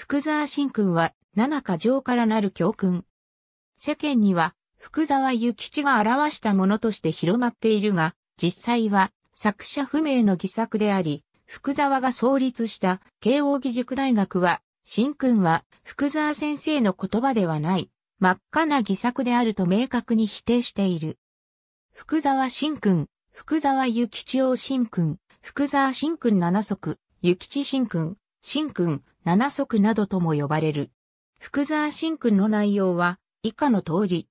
福沢新君は七か条からなる教訓。世間には福沢諭吉が表したものとして広まっているが、実際は作者不明の偽作であり、福沢が創立した慶應義塾大学は、新君は福沢先生の言葉ではない、真っ赤な偽作であると明確に否定している。福沢新君、福沢諭吉王新君、福沢新君七足、諭吉新君、新君、七足などとも呼ばれる。福沢新君の内容は以下の通り。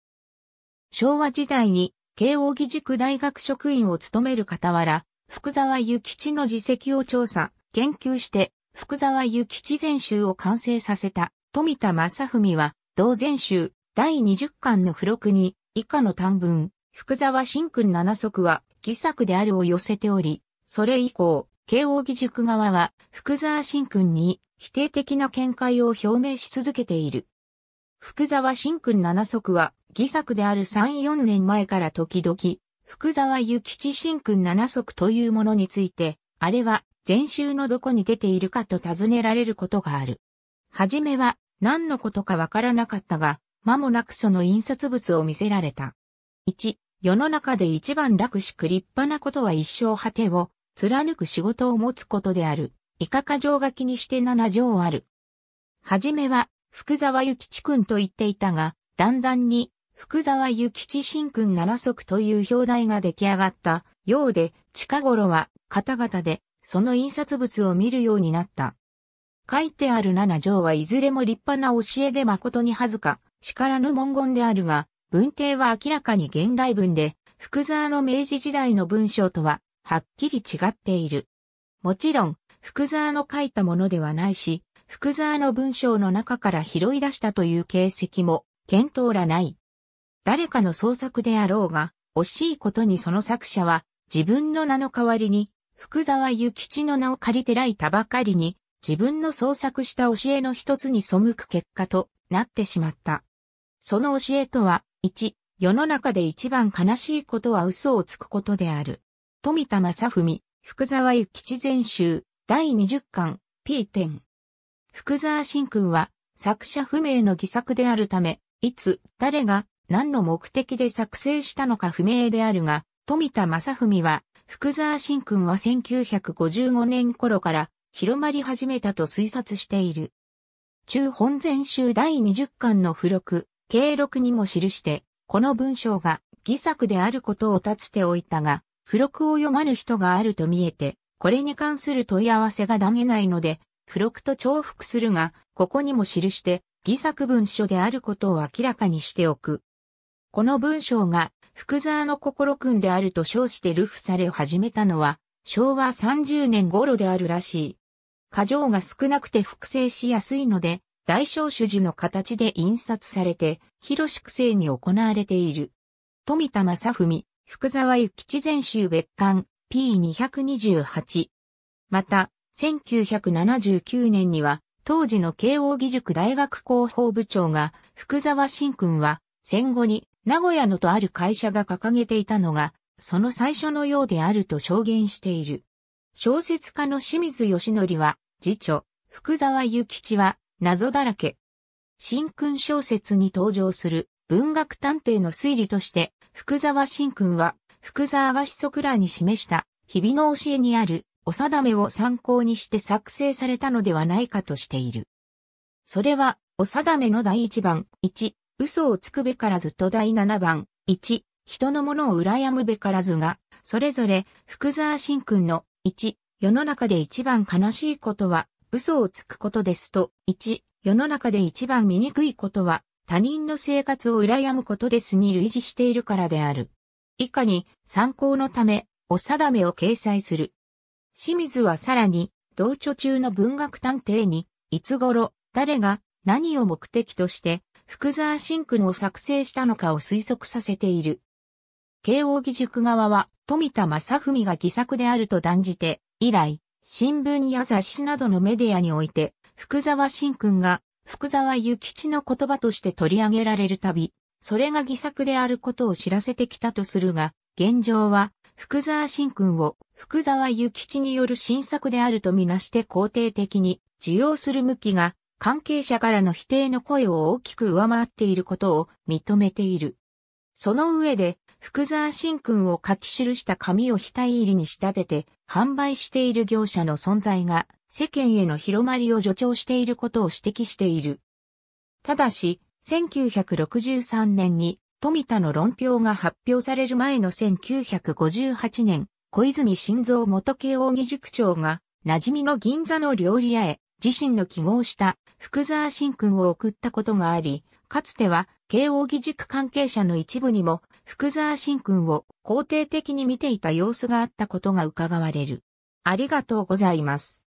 昭和時代に慶応義塾大学職員を務める傍ら、福沢諭吉の自責を調査、研究して福沢諭吉全集を完成させた富田正文は同全集第20巻の付録に以下の短文、福沢新君七足は偽作であるを寄せており、それ以降、慶応義塾側は福沢新君に否定的な見解を表明し続けている。福沢新君七足は、偽作である三四年前から時々、福沢諭吉新君七足というものについて、あれは、前週のどこに出ているかと尋ねられることがある。はじめは、何のことかわからなかったが、間もなくその印刷物を見せられた。一、世の中で一番楽しく立派なことは一生果てを、貫く仕事を持つことである。以下箇条書きにして七条ある。はじめは、福沢諭吉君と言っていたが、だんだんに、福沢諭吉新君七足という表題が出来上がったようで、近頃は、方々で、その印刷物を見るようになった。書いてある七条はいずれも立派な教えで誠に恥ずか、叱らぬ文言であるが、文体は明らかに現代文で、福沢の明治時代の文章とは、はっきり違っている。もちろん、福沢の書いたものではないし、福沢の文章の中から拾い出したという形跡も、見当らない。誰かの創作であろうが、惜しいことにその作者は、自分の名の代わりに、福沢諭吉の名を借りてらいたばかりに、自分の創作した教えの一つに背く結果となってしまった。その教えとは、1、世の中で一番悲しいことは嘘をつくことである。富田正文、福沢諭吉全集、第20巻 P10。福沢新君は作者不明の偽作であるため、いつ、誰が、何の目的で作成したのか不明であるが、富田正文は、福沢新君は1955年頃から広まり始めたと推察している。中本全集第20巻の付録、計録にも記して、この文章が偽作であることを立つておいたが、付録を読まぬ人があると見えて、これに関する問い合わせが断げないので、付録と重複するが、ここにも記して、偽作文書であることを明らかにしておく。この文章が、福沢の心くんであると称して流布され始めたのは、昭和30年頃であるらしい。過剰が少なくて複製しやすいので、大小主樹の形で印刷されて、広しくに行われている。富田正文、福沢諭吉全集別館、P228。また、1979年には、当時の慶応義塾大学広報部長が、福沢新君は、戦後に名古屋のとある会社が掲げていたのが、その最初のようであると証言している。小説家の清水義則は、次女、福沢諭吉は、謎だらけ。新君小説に登場する文学探偵の推理として、福沢新君は福沢が子息らに示した日々の教えにあるお定めを参考にして作成されたのではないかとしている。それは、お定めの第1番、1、嘘をつくべからずと第7番、1、人のものを羨むべからずが、それぞれ、福沢新君の、1、世の中で一番悲しいことは、嘘をつくことですと、1、世の中で一番醜いことは、他人の生活を羨むことですに類似しているからである。以下に参考のため、お定めを掲載する。清水はさらに、同著中の文学探偵に、いつ頃、誰が、何を目的として、福沢新君を作成したのかを推測させている。慶応義塾側は、富田正文が偽作であると断じて、以来、新聞や雑誌などのメディアにおいて、福沢新君が、福沢諭吉の言葉として取り上げられるたび、それが偽作であることを知らせてきたとするが、現状は、福沢新君を福沢諭吉による新作であるとみなして肯定的に受容する向きが、関係者からの否定の声を大きく上回っていることを認めている。その上で、福沢新君を書き記した紙を額入りに仕立てて、販売している業者の存在が世間への広まりを助長していることを指摘している。ただし、1963年に富田の論評が発表される前の1958年、小泉晋三元慶応義塾長が、馴染みの銀座の料理屋へ、自身の記号した福沢新君を送ったことがあり、かつては、慶応義塾関係者の一部にも、福沢新君を肯定的に見ていた様子があったことが伺われる。ありがとうございます。